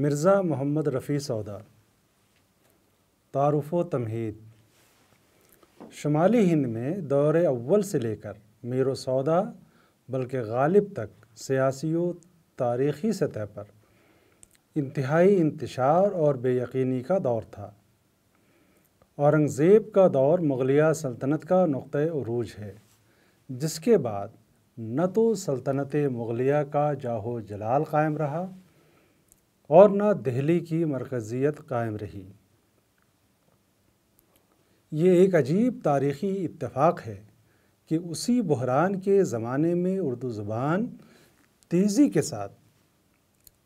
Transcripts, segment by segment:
मिर्ज़ा मोहम्मद रफ़ी सौदा तारफ़ो तमहीद शुमाली हिंद में दौर अव्वल से लेकर मीर सौदा बल्कि गालिब तक सियासी व तारीख़ी सतह पर इंतहाई इंतशार और बेयकीनी का दौर था औरंगज़ेब का दौर मुगलिया सल्तनत का नुक़ अरूज है जिसके बाद न तो सल्तनत मुगलिया का जाहो जलाल कायम रहा और न दिल्ली की मरकज़ियत कायम रही ये एक अजीब तारीख़ी इत्तेफाक है कि उसी बहरान के ज़माने में उर्दू ज़बान तेज़ी के साथ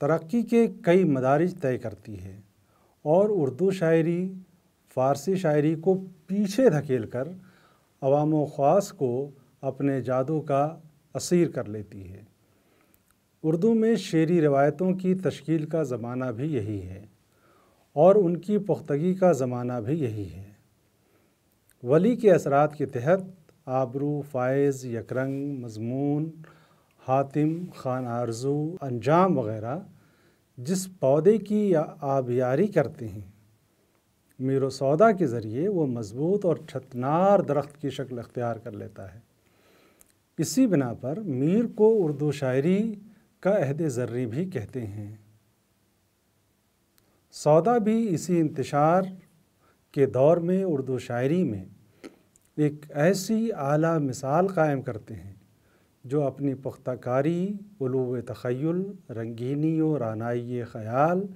तरक्की के कई मदारज तय करती है और उर्दू शायरी फ़ारसी शायरी को पीछे धकेल कर अवाम ख़ास को अपने जादू का असीर कर लेती है उर्दू में शेरी रवायतों की तश्कील का ज़माना भी यही है और उनकी पुख्तगी का ज़माना भी यही है वली के असरात के तहत आबरू फ़ायज़ यकरंग मजमून हातिम खान आरजू अंजाम वगैरह जिस पौधे की आबियारी करते हैं मीर सौदा के ज़रिए वो मज़बूत और छतनार दरख्त की शक्ल अख्तियार कर लेता है इसी बिना पर मीर को उर्दू शायरी का अहद ज़र्री भी कहते हैं सौदा भी इसी इंतशार के दौर में उर्दू शायरी में एक ऐसी आला मिसाल कायम करते हैं जो अपनी पुख्ताकारी उलूब तखयल रंगीनी और रानाई ख़याल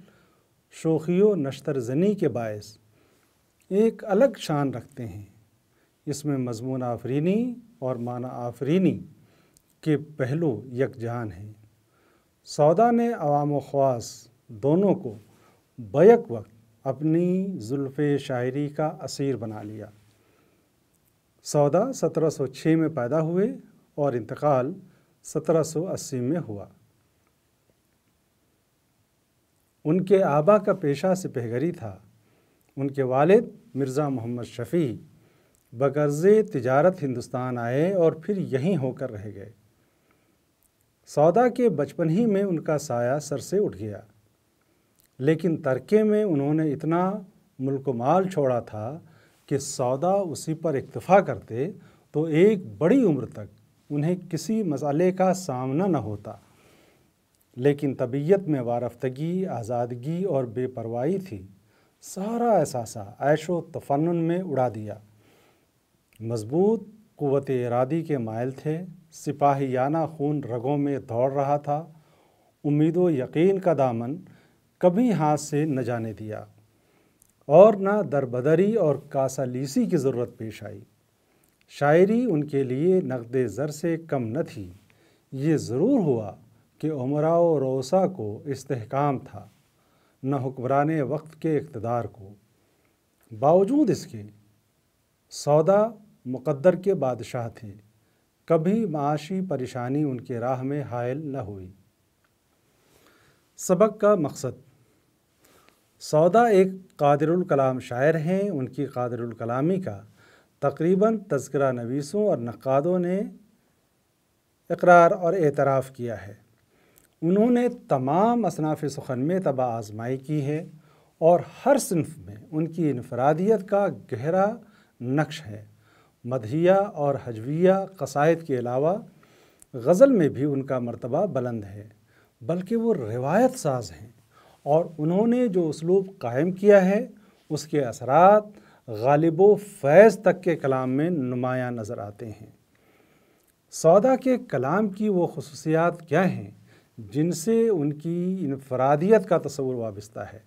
शोखी व नश्तर के बायस एक अलग शान रखते हैं इसमें मजमून आफरीनी और माना आफरीनी के पहलू यकजान हैं सौदा ने अवाम ख़्वास दोनों को बैक वक्त अपनी जुल्फ़ शायरी का असीर बना लिया सौदा 1706 में पैदा हुए और इंतकाल 1780 में हुआ उनके आबा का पेशा सिपहगरी था उनके वालिद मिर्ज़ा मोहम्मद शफ़ी बकर्ज़ तिजारत हिंदुस्तान आए और फिर यहीं होकर रह गए सौदा के बचपन ही में उनका साया सर से उठ गया लेकिन तरके में उन्होंने इतना मुल्क माल छोड़ा था कि सौदा उसी पर इक्तफ़ा करते तो एक बड़ी उम्र तक उन्हें किसी मसाले का सामना न होता लेकिन तबीयत में वारफ्तगी आज़ादगी और बेपरवाही थी सारा एहसास ऐशो तफन में उड़ा दिया मजबूत क़वत इरादी के मायल थे सिपाहियाना खून रगों में दौड़ रहा था उम्मीद व यकीन का दामन कभी हाथ से न जाने दिया और न दरबदरी और कासालीसी की ज़रूरत पेश आई शायरी उनके लिए नकद ज़र से कम न थी ये ज़रूर हुआ कि उमरा और रोसा को इस्तेकाम था न हुक्मरान वक्त के इकतदार को बावजूद इसके सौदा मुकद्दर के बादशाह थे कभी माशी परेशानी उनके राह में हायल न हुई सबक का मकसद सौदा एक कादरुल कलाम शायर हैं उनकी कादरुल कलामी का तकरीबन तस्करा नवीसों और नक़ादों ने इकरार और एतराफ़ किया है उन्होंने तमाम असनाफ़ सुखन में तबा आजमाई की है और हर सिंफ में उनकी इनफरादियत का गहरा नक्श है मदहिया और हजविया कसायद के अलावा गज़ल में भी उनका मरतबा बुलंद है बल्कि वो रिवायत साज हैं और उन्होंने जो उसलूब कायम किया है उसके असरात गालिब फैज़ तक के कलाम में नुमायाँ नज़र आते हैं सौदा के कलाम की वो खसूसियात क्या हैं जिनसे उनकी इनफरादियत का तस्वुर वाबस्ता है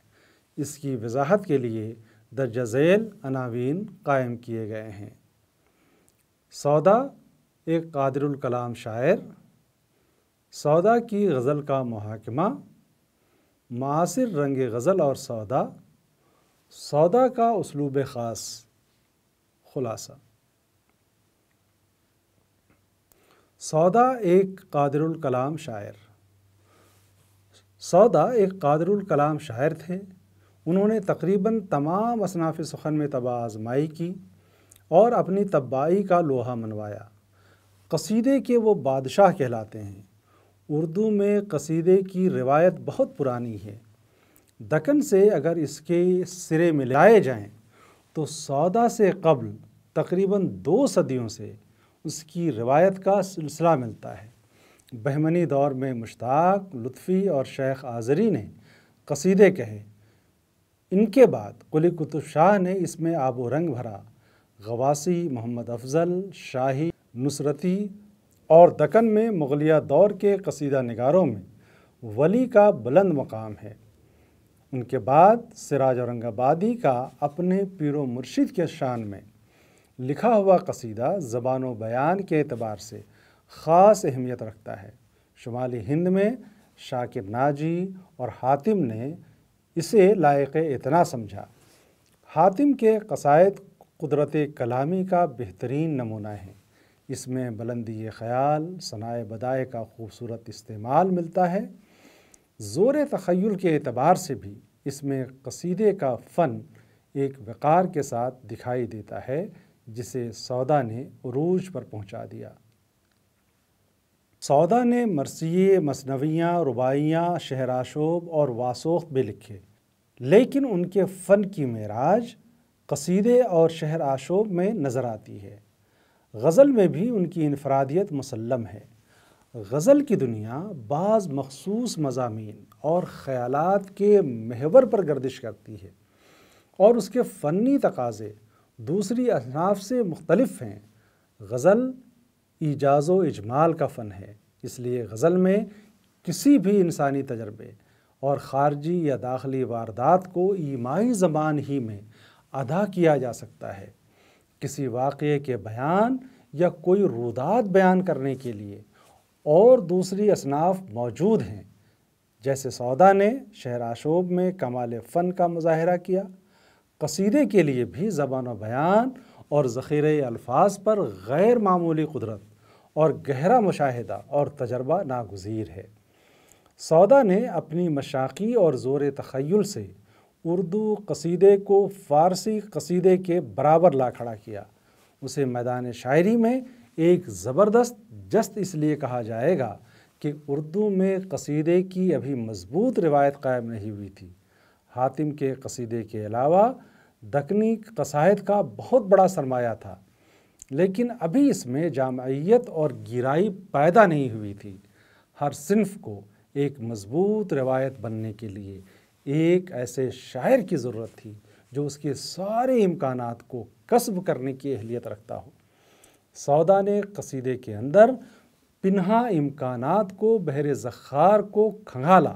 इसकी वजाहत के लिए दर्जा झैल अनावीन कायम किए गए हैं सौदा एक कादरुल कलाम शायर सौदा की गज़ल का महाकमा मासिर रंग गज़ल और सौदा सौदा का उसलूब ख़ास खुलासा सौदा एक कादरुल कलाम शायर सौदा एक कादरुल कलाम शायर थे उन्होंने तकरीबन तमाम असनाफ़ सुखन में तबाज़माई की और अपनी तबाही का लोहा मनवाया कसीदे के वो बादशाह कहलाते हैं उर्दू में कसीदे की रिवायत बहुत पुरानी है दकन से अगर इसके सिरे मिलाए जाएं तो सौदा से कबल तकरीबन दो सदियों से उसकी रिवायत का सिलसिला मिलता है बहमनी दौर में मुश्ताक लुत्फ़ी और शेख आज़री ने कसीदे कहे इनके बाद कुली कुतुब शाह ने इसमें आबो रंग भरा गवासी मोहम्मद अफजल शाही नुसरती और दकन में मुगलिया दौर के कसीदा नगारों में वली का बुलंद मकाम है उनके बाद सिराज औरंगाबादी का अपने पीर मुर्शिद के शान में लिखा हुआ कसीदा ज़बान बयान के अतबार से ख़ास अहमियत रखता है शुमाली हिंद में शाकिब नाजी और हातिम ने इसे लायक इतना समझा हातिम के कसायद कुदरत कलामी का बेहतरीन नमूना है इसमें बुलंदी ख़्याल सनाए बदाए का खूबसूरत इस्तेमाल मिलता है ज़ोर तखयल के अतबार से भी इसमें कसीदे का फ़न एक वक़ार के साथ दिखाई देता है जिसे सौदा ने अरूज पर पहुंचा दिया सौदा ने मरसी मसनवियाँ रुबाइयाँ शहराशोब और वासोख भी लिखे लेकिन उनके फ़न की मराज कसीदे और शहर आशोब में नज़र आती है गज़ल में भी उनकी इनफरादियत मुसलम है गज़ल की दुनिया बाज़ मखसूस मजामी और ख़्याल के महवर पर गर्दिश करती है और उसके फ़नी तकाजे दूसरी अहनाफ से मुख्तलफ हैं गज़ल ईजाज़ व इजमाल का फ़न है इसलिए गज़ल में किसी भी इंसानी तजर्बे और ख़ारजी या दाखिली वारदात को ईमाही ज़बान ही में अदा किया जा सकता है किसी वाक़े के बयान या कोई रुदात बयान करने के लिए और दूसरी असनाफ मौजूद हैं जैसे सौदा ने शहराशोब में कमाल फ़न का मुजाहरा किया कसीदे के लिए भी ज़बान बयान और जख़ीरे अल्फाज पर गैर मामूली कुदरत और गहरा मुशाहिदा और तजर्बा नागजीर है सौदा ने अपनी मशाक़ी और ज़ोर तखयल से उर्दू कसीदे को फ़ारसी कसीदे के बराबर ला खड़ा किया उसे मैदान शायरी में एक ज़बरदस्त जस्त इसलिए कहा जाएगा कि उर्दू में कसीदे की अभी मज़बूत रिवायत कायम नहीं हुई थी हातिम के कसीदे के अलावा दकनी कसायद का बहुत बड़ा सरमाया था लेकिन अभी इसमें जामयत और गिराई पैदा नहीं हुई थी हर सिनफ को एक मज़बूत रवायत बनने के लिए एक ऐसे शायर की ज़रूरत थी जो उसके सारे इम्कान को कस्ब करने की अहलियत रखता हो सौदा ने कसीदे के अंदर पिन्हा इम्कान को बहर ज़ख़ार को खंगाला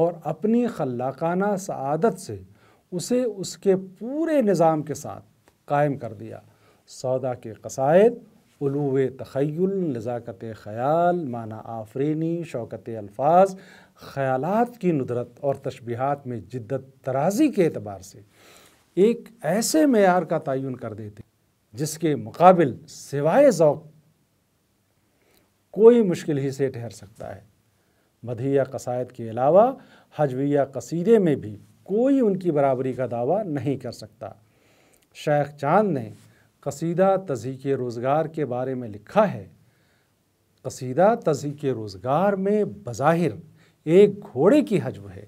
और अपनी खलाकाना सदत से उसे उसके पूरे निज़ाम के साथ कायम कर दिया सौदा के कसायद उलू तखयल नज़ाकत ख़याल माना आफरीनी शौकत अल्फाज ख्याल की नुदरत और तशबीहात में जिद्दत तराजी के अतबार से एक ऐसे मैार का तयन कर देते जिसके मुकाबिल सिवाय ओक़ कोई मुश्किल ही से ठहर सकता है मधिया कसायद के अलावा हजविया कसीदे में भी कोई उनकी बराबरी का दावा नहीं कर सकता शेख चांद ने कसीदा तजीक रोज़गार के बारे में लिखा है कसीदा तजीक रोज़गार में बज़ाहिर एक घोड़े की हजब है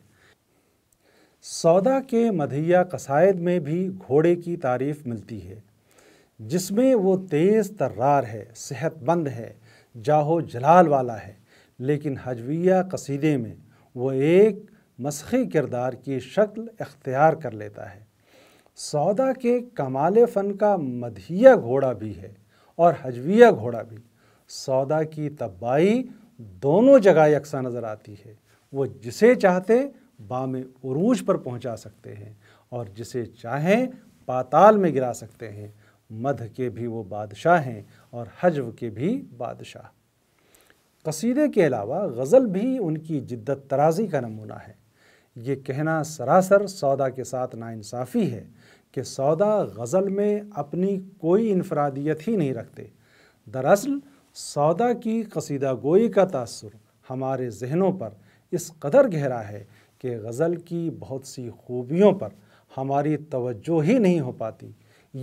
सौदा के मधैया कसायद में भी घोड़े की तारीफ मिलती है जिसमें वो तेज़ तर्रार है सेहतमंद है जाहो जलाल वाला है लेकिन हजविया कसीदे में वो एक मसख़ी किरदार की शक्ल अख्तियार कर लेता है सौदा के कमाल फ़न का मधिया घोड़ा भी है और हजविया घोड़ा भी सौदा की तबाही दोनों जगह यकसा नज़र आती है वो जिसे चाहते बाम उरूज पर पहुंचा सकते हैं और जिसे चाहें पाताल में गिरा सकते हैं मध के भी वो बादशाह हैं और हजव के भी बादशाह कसीदे के अलावा गज़ल भी उनकी जिद्दत तराजी का नमूना है ये कहना सरासर सौदा के साथ नाानसाफ़ी है कि सौदा गज़ल में अपनी कोई इनफरादियत ही नहीं रखते दरअसल सौदा की कसीदा गोई का तसर हमारे जहनों पर इस कदर गहरा है कि गज़ल की बहुत सी खूबियों पर हमारी तवज्जो ही नहीं हो पाती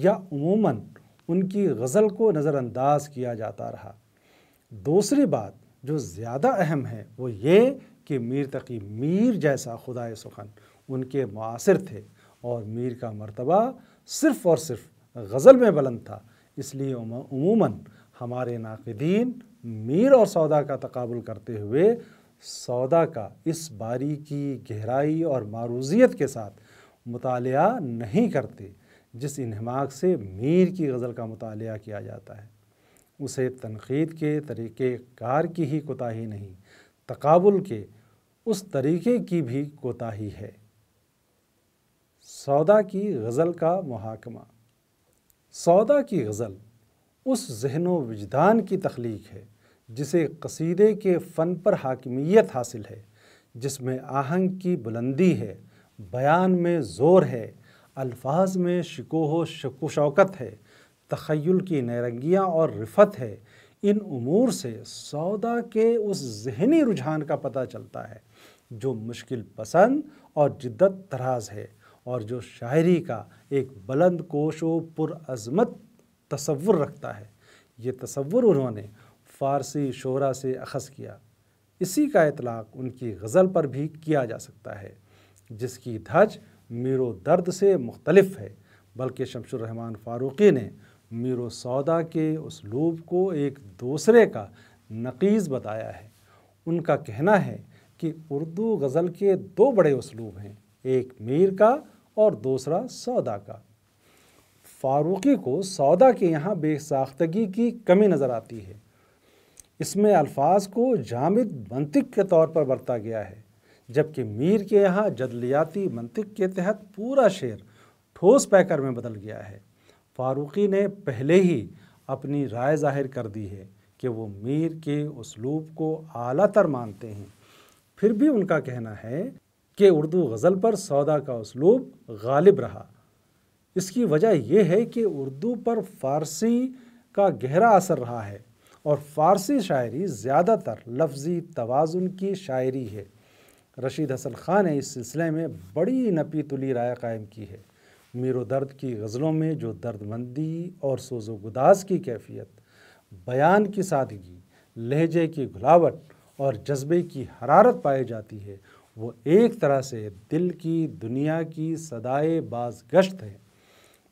या उमूमन उनकी गज़ल को नज़रअंदाज किया जाता रहा दूसरी बात जो ज़्यादा अहम है वो ये कि मीर तकी मीर जैसा खुदाए सुखन उनके मुआसर थे और मीर का मर्तबा सिर्फ़ और सिर्फ गज़ल में बुलंद था इसलिए उमूमन हमारे नाकदीन मीर और सौदा का तकबुल करते हुए सौदा का इस बारीकी गहराई और मारूजियत के साथ मुताल नहीं करते जिस इनहमाक से मीर की गज़ल का मुताल किया जाता है उसे तनकीद के तरीक़ार की ही कोताही नहीं तकबुल के उस तरीके की भी कोताही है सौदा की गज़ल का महाकमा सौदा की गज़ल उस जहन वजदान की तख्लीक है जिसे कसीदे के फ़न पर हाकमियत हासिल है जिसमें आहंग की बुलंदी है बयान में ज़ोर है अल्फाज में शिकोह शको शौकत है तखयल की नरंगियाँ और रिफत है इन अमूर से सौदा के उस जहनी रुझान का पता चलता है जो मुश्किल पसंद और जिद्दत तराज है और जो शायरी का एक बुलंद कोशो पुरज़मत तस्वुर रखता है ये तस्वुर उन्होंने फ़ारसी शहरा से अखज़ किया इसी का इतलाक़ उनकी गज़ल पर भी किया जा सकता है जिसकी धज मीरो दर्द से मुख्तलफ है बल्कि शमशुररहमान फ़ारूक़ी ने मीरो सौदा के उसलूब को एक दूसरे का नकीज़ बताया है उनका कहना है कि उर्दू गज़ल के दो बड़े उसलूब हैं एक मीर का और दूसरा सौदा का फारूकी को सौदा के यहाँ बेसाख्तगी की कमी नज़र आती है इसमें अल्फाज को जामिद मनतिक के तौर पर बरता गया है जबकि मीर के यहाँ जदलियाती मनतिक के तहत पूरा शेर ठोस पैकर में बदल गया है फारूकी ने पहले ही अपनी राय जाहिर कर दी है कि वो मीर के उसलूब को आला तर मानते हैं फिर भी उनका कहना है कि उर्दू गज़ल पर सौदा का उसलूब गालिब रहा इसकी वजह यह है कि उर्दू पर फ़ारसी का गहरा असर रहा है और फ़ारसी शायरी ज़्यादातर लफ्ज़ी तोज़ुन की शायरी है रशीद हसन ख़ान ने इस सिलसिले में बड़ी नपी तुली राय कायम की है मीरो दर्द की गज़लों में जो दर्दमंदी और सोजो गुदास की कैफियत बयान की सादगी लहजे की गुलावट और जज्बे की हरारत पाई जाती है वो एक तरह से दिल की दुनिया की सदाए बाज गश्त है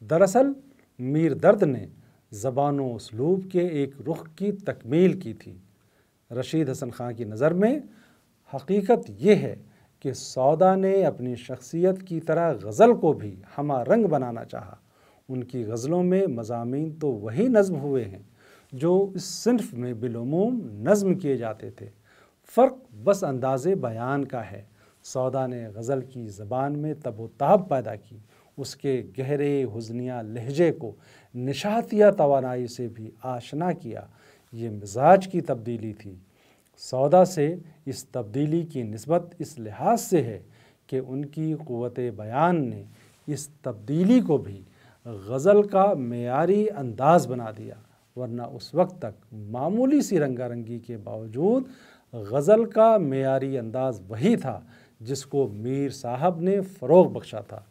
दरअसल मीर दर्द ने ज़बान उसलूब के एक रुख की तकमील की थी रशीद हसन खां की नज़र में हकीकत यह है कि सौदा ने अपनी शख्सियत की तरह गज़ल को भी हमा रंग बनाना चाहा उनकी गज़लों में मजामी तो वही नज़म हुए हैं जो इस सिनफ में बिलूम नज़म किए जाते थे फ़र्क बस अंदाज़ बयान का है सौदा ने गज़ल की ज़बान में तबोताब पैदा की उसके गहरे हुजनिया लहजे को निशातिया तोानाई से भी आशना किया ये मिजाज की तब्दीली थी सौदा से इस तब्दीली की नस्बत इस लिहाज से है कि उनकी क़वत बयान ने इस तब्दीली को भी गज़ल का मैारी अंदाज़ बना दिया वरना उस वक्त तक मामूली सी रंगारंगी के बावजूद गज़ल का मैारी अंदाज़ वही था जिसको मीर साहब ने फ़रोग बख्शा था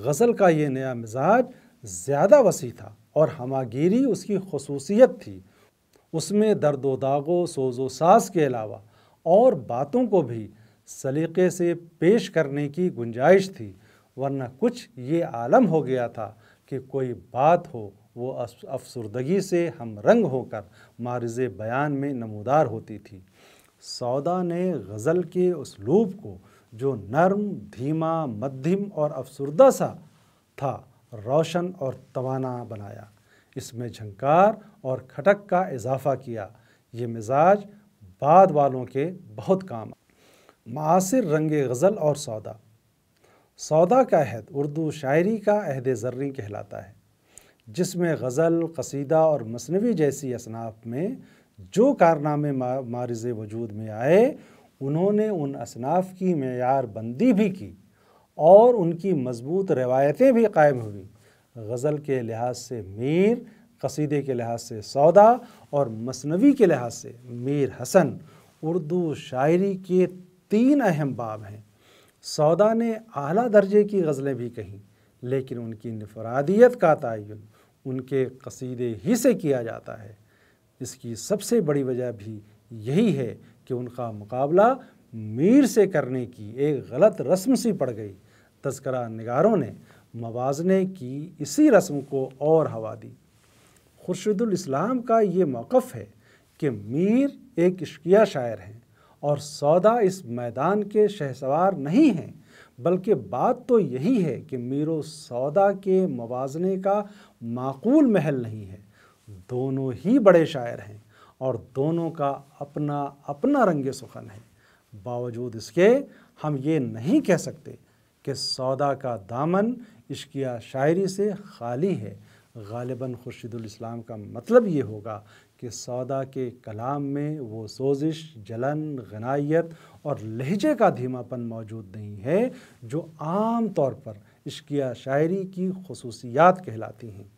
गज़ल का ये नया मिजाज ज़्यादा वसी था और हमागीरी उसकी खसूसियत थी उसमें दर्द दागो सोजो सास के अलावा और बातों को भी सलीके से पेश करने की गुंजाइश थी वरना कुछ ये आलम हो गया था कि कोई बात हो वो अफसरदगी से हम रंग होकर मारज बयान में नमोदार होती थी सौदा ने गज़ल के उसलूब को जो नर्म धीमा मध्यम और अफसरदा सा था रोशन और तवाना बनाया इसमें झंकार और खटक का इजाफा किया ये मिजाज बाद वालों के बहुत काम मासिर रंग गज़ल और सौदा सौदा का अहद उर्दू शायरी का अहद जर्री कहलाता है जिसमें गज़ल कसीदा और मसनवी जैसी असनाफ में जो कारनामे मारज वजूद में आए उन्होंने उन असनाफ की मैार बंदी भी की और उनकी मजबूत रवायतें भी कायम हुई गज़ल के लिहाज से मीर कसीदे के लिहाज से सौदा और मसनवी के लिहाज से मीर हसन उर्दू शायरी के तीन अहम बाब हैं सौदा ने अली दर्जे की गज़लें भी कहीं लेकिन उनकी नफरादियत का तयन उनके कसीदे ही से किया जाता है इसकी सबसे बड़ी वजह भी यही है कि उनका मुकाबला मीर से करने की एक गलत रस्म सी पड़ गई तस्करा नगारों ने मवाजने की इसी रस्म को और हवा दी इस्लाम का ये मौक़ है कि मीर एक इश्किया शायर हैं और सौदा इस मैदान के शहसवार नहीं हैं बल्कि बात तो यही है कि मीरो सौदा के मवाजने का माकूल महल नहीं है दोनों ही बड़े शायर हैं और दोनों का अपना अपना रंग सुखन है बावजूद इसके हम ये नहीं कह सकते कि सौदा का दामन इश्किया शायरी से खाली है गालिबा खुर्शीदुल्स्लाम का मतलब ये होगा कि सौदा के कलाम में वो सोजिश जलन गनाइत और लहजे का धीमापन मौजूद नहीं है जो आम तौर पर इश्किया शायरी की खसूसियात कहलाती हैं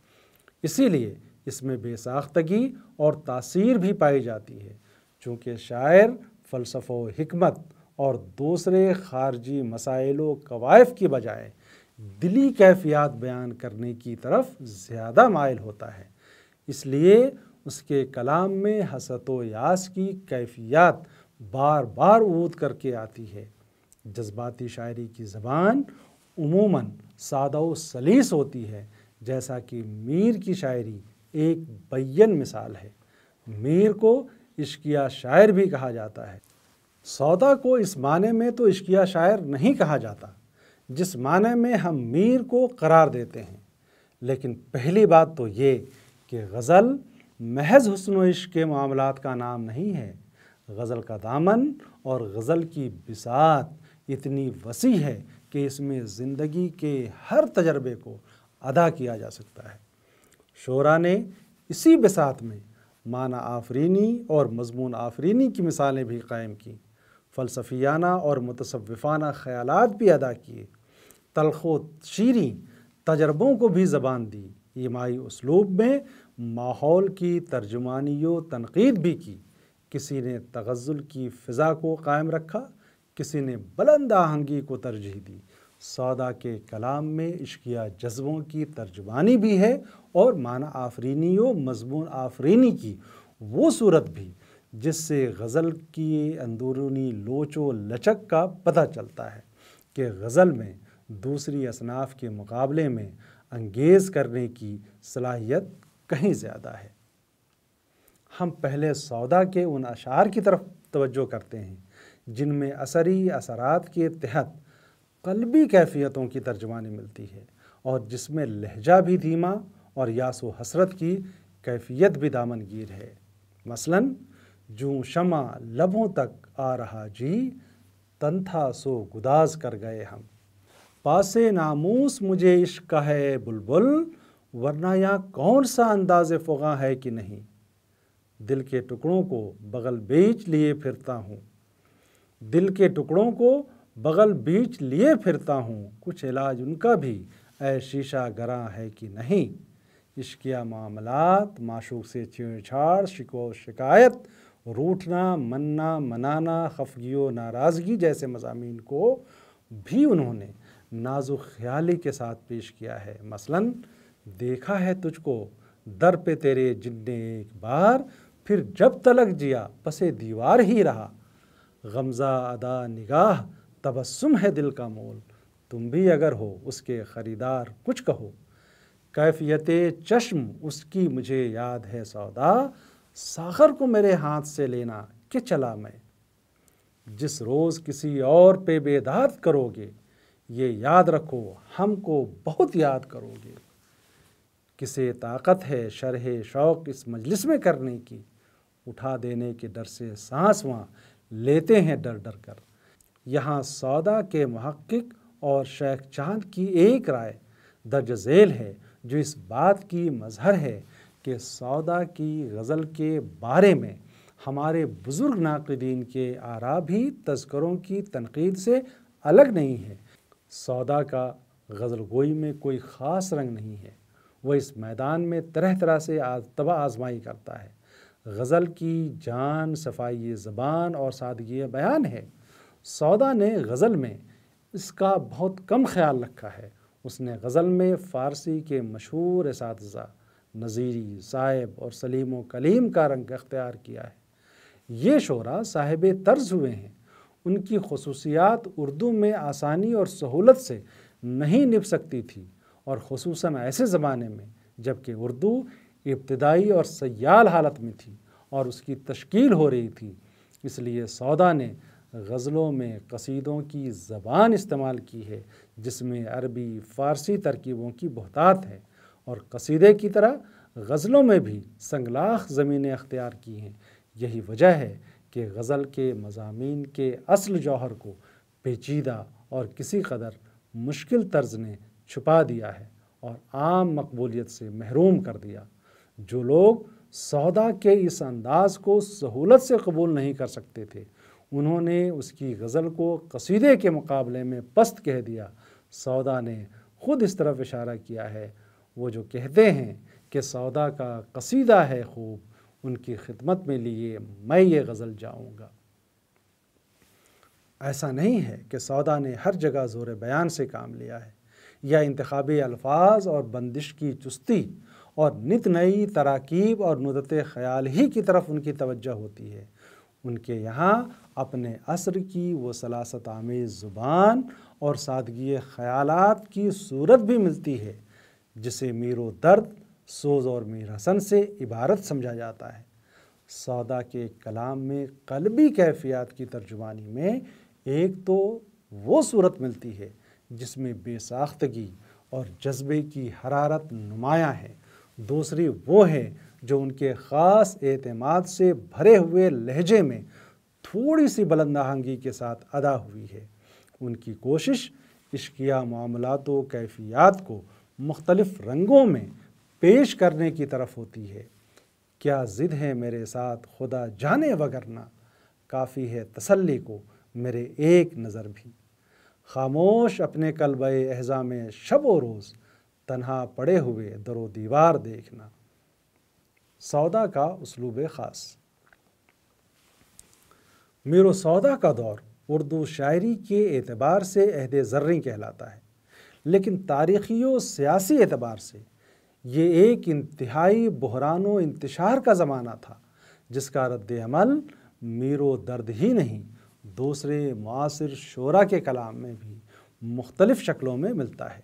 इसीलिए इसमें बेसाख्तगी और तासीर भी पाई जाती है चूँकि शायर फ़लसफ़ो हमत और दूसरे खारजी मसाइल कवायफ की बजाय दिली कैफियत बयान करने की तरफ ज़्यादा मायल होता है इसलिए उसके कलाम में हसत यास की कैफियत बार बार ऊद करके आती है जज्बाती शायरी की ज़बान उमूमन सादा सलीस होती है जैसा कि मीर की शायरी एक बैन मिसाल है मीर को इश्किया शायर भी कहा जाता है सौदा को इस माने में तो इश्किया शायर नहीं कहा जाता जिस माने में हम मीर को करार देते हैं लेकिन पहली बात तो ये कि गज़ल महज हसन इश्क के मामलों का नाम नहीं है गज़ल का दामन और गज़ल की बिसात इतनी वसी है कि इसमें ज़िंदगी के हर तजर्बे को अदा किया जा सकता है शोरा ने इसी बिसात में माना आफरीनी और मजमून आफरीनी की मिसालें भी कायम की फ़लसफियाना और मुतसविफाना ख्याल भी अदा किए तलखो शीरी तजर्बों को भी ज़बान दी इमाई उसलूब में माहौल की तर्जुमानी तनकीद भी की किसी ने तगज़ुल की फ़िज़ा को कायम रखा किसी ने बुलंद आहंगी को तरजीह दी सौदा के कलाम में इश्किया जज्बों की तर्जमानी भी है और माना आफरीनी व मजमून आफरीनी की वो सूरत भी जिससे गज़ल की अंदरूनी लोच व लचक का पता चलता है कि गज़ल में दूसरी असनाफ के मुकाबले में अंगेज़ करने की सलाहियत कहीं ज़्यादा है हम पहले सौदा के उन अशार की तरफ तवज्जो करते हैं जिनमें असरी असरात के तहत कलबी कैफियतों की तर्जमानी मिलती है और जिसमें लहजा भी धीमा और यासो हसरत की कैफियत भी दामनगीर है मसलन जू शमा लबों तक आ रहा जी तंथा सो गुदाज कर गए हम पासे नामूस मुझे इश्क है बुलबुल वरना यहाँ कौन सा अंदाज फ़ुगा है कि नहीं दिल के टुकड़ों को बगल बेच लिए फिरता हूँ दिल के टुकड़ों को बगल बीच लिए फिरता हूँ कुछ इलाज उनका भी ऐ शीशा गरा है कि नहीं इश्किया मामलात माशूक से छेड़छाड़ शिको शिकायत रूठना मन्ना मनाना खफगी नाराज़गी जैसे मजामी को भी उन्होंने नाजुक ख्याली के साथ पेश किया है मसलन देखा है तुझको दर पे तेरे जिन्ने एक बार फिर जब तलक जिया पसे दीवार ही रहा गमज़ा अदा निगाह तबस्सुम है दिल का मोल तुम भी अगर हो उसके ख़रीदार कुछ कहो कैफियत चश्म उसकी मुझे याद है सौदा साखर को मेरे हाथ से लेना कि चला मैं जिस रोज़ किसी और पे बेदाद करोगे ये याद रखो हमको बहुत याद करोगे किसे ताकत है शरह शौक़ इस मजलिस में करने की उठा देने के डर से सांस वहाँ लेते हैं डर डर कर यहाँ सौदा के महक्क और शेख चांद की एक राय दर्ज झेल है जो इस बात की मजहर है कि सौदा की गज़ल के बारे में हमारे बुज़ुर्ग नाकदीन के आरा भी तस्करों की तनकीद से अलग नहीं है सौदा का गज़ल गोई में कोई ख़ास रंग नहीं है वह इस मैदान में तरह तरह से तबाह आजमाई करता है गज़ल की जान सफाई ज़बान और सादगी बयान है सौदा ने गज़ल में इसका बहुत कम ख्याल रखा है उसने गज़ल में फ़ारसी के मशहूर इस नज़ीरी साहिब और सलीम व कलीम का रंग अख्तियार किया है ये शरा साहिब तर्ज हुए हैं उनकी खसूसियात उर्दू में आसानी और सहूलत से नहीं निभ सकती थी और खसूस ऐसे ज़माने में जबकि उर्दू इब्तदाई और सयाल हालत में थी और उसकी तश्कील हो रही थी इसलिए सौदा ने गज़लों में कसीदों की ज़बान इस्तेमाल की है जिसमें अरबी फ़ारसी तरकीबों की बहुतात है और कसीदे की तरह गज़लों में भी संगलाख ज़मीनें अख्तियार की हैं यही वजह है कि गज़ल के मजामी के असल जौहर को पेचीदा और किसी कदर मुश्किल तर्ज ने छुपा दिया है और आम मकबूलियत से महरूम कर दिया जो लोग सौदा के इस अंदाज को सहूलत से कबूल नहीं कर सकते थे उन्होंने उसकी गज़ल को कसीदे के मुकाबले में पस्त कह दिया सौदा ने खुद इस तरफ इशारा किया है वो जो कहते हैं कि सौदा का कसीदा है खूब उनकी खिदमत में लिए मैं ये गज़ल जाऊँगा ऐसा नहीं है कि सौदा ने हर जगह ज़ोर बयान से काम लिया है या इंतबी अल्फाज और बंदिश की चुस्ती और नित नई तराकीब और नुदत ख्याल ही की तरफ उनकी तवज्जो होती है उनके यहाँ अपने असर की वो सलासत आमेज़ ज़ुबान और सादगी ख़्यालात की सूरत भी मिलती है जिसे मीरो दर्द सोज और मीर हसन से इबारत समझा जाता है सौदा के कलाम में कलबी कैफियत की तर्जुमानी में एक तो वो सूरत मिलती है जिसमें बेसाख्तगी और जज्बे की हरारत नुमाया है दूसरी वो है जो उनके ख़ास अतमाद से भरे हुए लहजे में थोड़ी सी बुलंद आहंगी के साथ अदा हुई है उनकी कोशिश इश्किया मामलात कैफियात को मुख्तलफ़ रंगों में पेश करने की तरफ होती है क्या ज़िद है मेरे साथ खुदा जाने वगरना काफ़ी है तसल्ली को मेरे एक नज़र भी खामोश अपने कलब एहजा में शब रोज़ तनहा पड़े हुए दरो दीवार देखना सौदा का उसलूब ख़ास मीर सौदा का दौर उर्दू शायरी के एतबार से अहद जर्री कहलाता है लेकिन तारीखी व सियासी एतबार से ये एक इंतहाई बहरान इंतशार का ज़माना था जिसका रद्दमल मेरो दर्द ही नहीं दूसरे मुसर शरा के कलाम में भी मुख्तलिफ़ शक्लों में मिलता है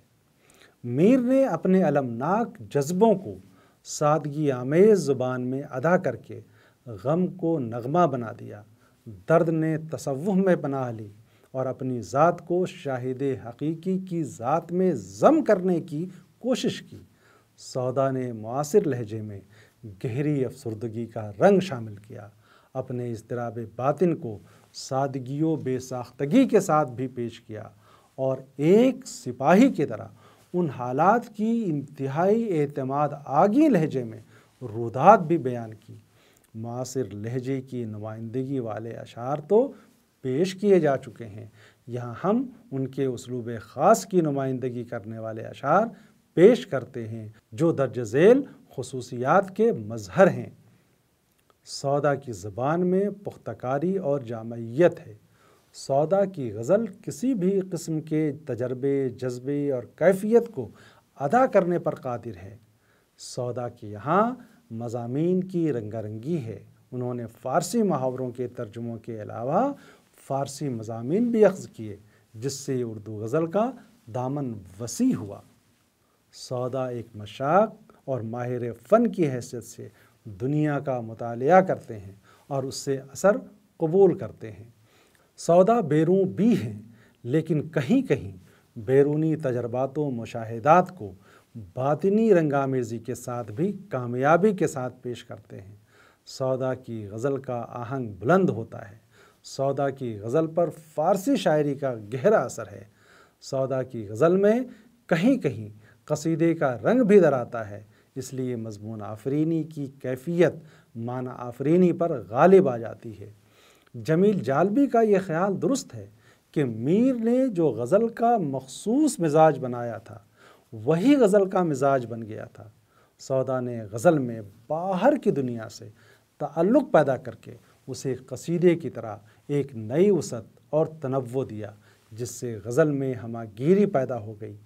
मीर ने अपने अलमनाक जज्बों को सादगी आमेज़ ज़ुबान में अदा करके गम को नगमा बना दिया दर्द ने तसवुह में पनाह ली और अपनी ज़ात को शाहिद हकीकी की ज़ात में जम करने की कोशिश की सौदा ने मुasर लहजे में गहरी अफसरदगी का रंग शामिल किया अपने इसतराब बातिन को सादगी बेसाख्तगी के साथ भी पेश किया और एक सिपाही की तरह उन हालात की इंतहाई अतमाद आगी लहजे में रुदात भी बयान की मासिर लहजे की नुमाइंदगी वाले अशार तो पेश किए जा चुके हैं यहाँ हम उनके उसलूब ख़ास की नुमाइंदगी करने वाले अशार पेश करते हैं जो दर्ज झेल खसूसियात के मजहर हैं सौदा की ज़बान में पुख्तकारी और जामयत है सौदा की गज़ल किसी भी किस्म के तजर्बे जज्बे और कैफियत को अदा करने पर कादिर है सौदा के यहाँ मजामी की रंगारंगी है उन्होंने फ़ारसी मुहावरों के तर्जुमों के अलावा फ़ारसी मजामी भी अख्ज़ किए जिससे उर्दू गज़ल का दामन वसी हुआ सौदा एक मशाक और माहिर फ़न की हैसियत से दुनिया का मताल करते हैं और उससे असर कबूल करते हैं सौदा बैरू भी हैं लेकिन कहीं कहीं बैरूनी तजर्बात मुशाहदात को बातनी रंगामेज़ी के साथ भी कामयाबी के साथ पेश करते हैं सौदा की गज़ल का आहंग बुलंद होता है सौदा की गज़ल पर फ़ारसी शायरी का गहरा असर है सौदा की गज़ल में कहीं कहीं कसीदे का रंग भी दराता है इसलिए मजमून आफरीनी की कैफियत माना आफरीनी पर गालिब आ जाती है जमील जालबी का ये ख्याल दुरुस्त है कि मीर ने जो गज़ल का मखसूस मिजाज बनाया था वही गज़ल का मिजाज बन गया था सौदा ने गज़ल में बाहर की दुनिया से ताल्लुक़ पैदा करके उसे कसीदे की तरह एक नई वसत और तनवो दिया जिससे गज़ल में हमागीरी पैदा हो गई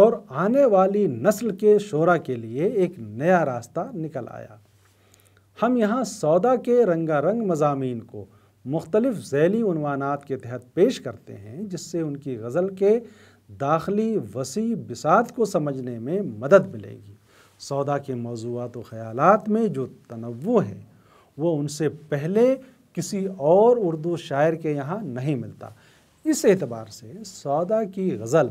और आने वाली नस्ल के शोरा के लिए एक नया रास्ता निकल आया हम यहाँ सौदा के रंगारंग मजामी को मुख्तलिफ़ उनवानात के तहत पेश करते हैं जिससे उनकी गज़ल के दाखिली वसी बिसात को समझने में मदद मिलेगी सौदा के मौजूद व ख्याल में जो तनवु है वो उनसे पहले किसी और उर्दू शायर के यहाँ नहीं मिलता इस एतबार से सौदा की गज़ल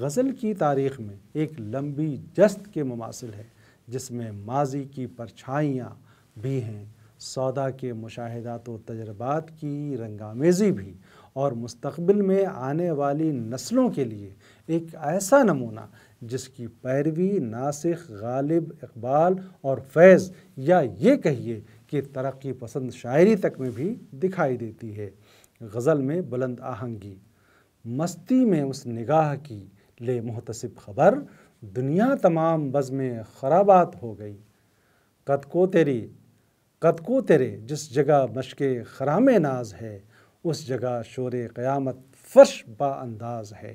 गज़ल की तारीख़ में एक लंबी जस्त के मुमासिल है जिसमें माजी की परछाइयाँ भी हैं सौदा के मुशाहदात व तजर्बात की रंगामेज़ी भी और मुस्तबिल में आने वाली नस्लों के लिए एक ऐसा नमूना जिसकी पैरवी नासिक गालिब इकबाल और फैज़ या ये कहिए कि तरक्की पसंद शायरी तक में भी दिखाई देती है गज़ल में बुलंद आहंगी मस्ती में उस निगाह की ले महतसब खबर दुनिया तमाम बज़ में खराबात हो गई कद को तेरी कद को तेरे जिस जगह मशक खराम नाज है उस जगह शोर क़यामत फर्श बाअंदाज है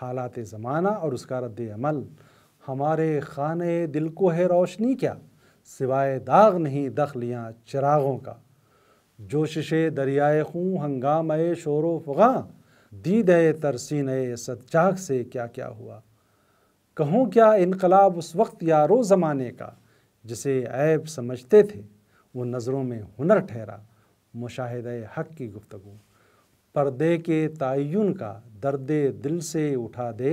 हालात ज़माना और उसका रद्द अमल हमारे खान दिल को है रोशनी क्या सिवाय दाग नहीं दखलियाँ चिरागों का जोशिश दरियाए खूँ हंगाम शोर फ़गा दीद तरसीन सच्चाक से क्या क्या हुआ कहूँ क्या इनकलाब उस वक्त यारो ज़माने का जिसे ऐब समझते थे वो नज़रों में हुनर ठहरा मुशाहद हक़ की गुफ्तु पर्दे के तयन का दर्द दिल से उठा दे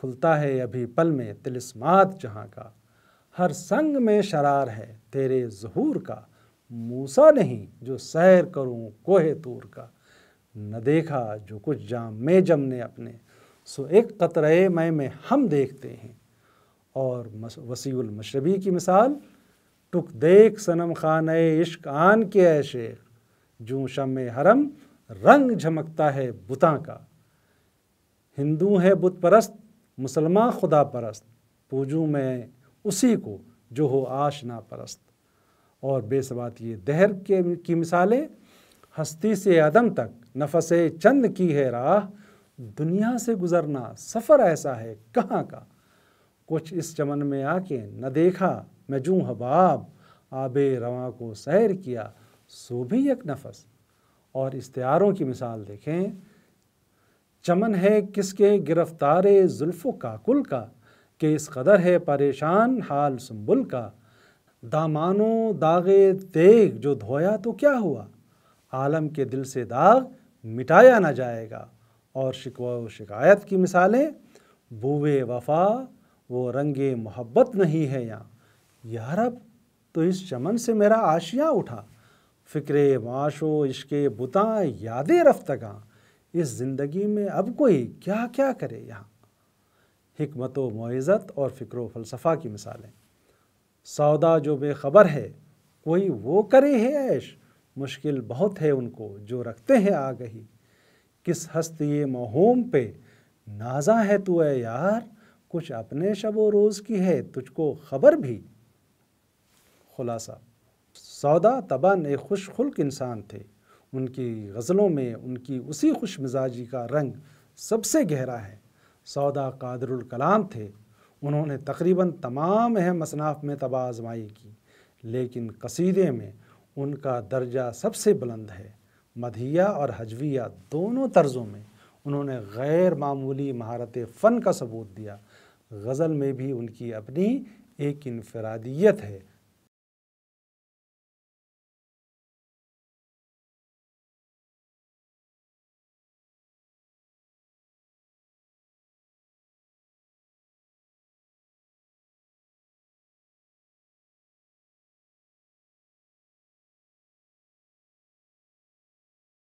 खुलता है अभी पल में तिलस्मात जहाँ का हर संग में शरार है तेरे जहूर का मूसा नहीं जो सैर करूँ कोहे तूर का न देखा जो कुछ जाम में जमने अपने सो एक कतरे मैं में हम देखते हैं और वसीउल मशरबी की मिसाल टुक देख सनम खान इश्क आन के ऐ शेख जूँ शम हरम रंग झमकता है बुता का हिंदू है बुत परस्त मुसलमान खुदा परस्त पूजू मैं उसी को जो हो आशना परस्त और बेसबात ये दहर के की मिसालें हस्ती से अदम तक नफस चंद की है राह दुनिया से गुज़रना सफ़र ऐसा है कहाँ का कुछ इस चमन में आके न देखा मैं जूँ हबाब आब रवा को सैर किया सो भी एक नफस और इश्तारों की मिसाल देखें चमन है किसके गिरफ्तार का काकुल का के इस कदर है परेशान हाल सुम्बुल का दामानो दागे तेग जो धोया तो क्या हुआ आलम के दिल से दाग मिटाया ना जाएगा और शिकवा व शिकायत की मिसालें बूवे वफा वो रंगे मोहब्बत नहीं है यहाँ यार अब तो इस चमन से मेरा आशिया उठा फ़िक्र माशो इश्के बुता यादें रफ्तगा इस ज़िंदगी में अब कोई क्या क्या करे यहाँ हमत व और फ़िक्र फ़लसफ़ा की मिसालें सौदा जो बेखबर है कोई वो करे है ऐश मुश्किल बहुत है उनको जो रखते हैं आ गही किस हस्ती महोम पे नाजा है तू है यार कुछ अपने शब रोज़ की है तुझको खबर भी खुलासा सौदा तबान एक खुश खुल्क इंसान थे उनकी गज़लों में उनकी उसी खुश मिजाजी का रंग सबसे गहरा है सौदा कादरुल कलाम थे उन्होंने तकरीबन तमाम अहम असनाफ में तबाह आजमाई की लेकिन कसीदे में उनका दर्जा सबसे बुलंद है मधिया और हजविया दोनों तर्ज़ों में उन्होंने गैर मामूली महारत फ़न का सबूत दिया गज़ल में भी उनकी अपनी एक इनफरादियत है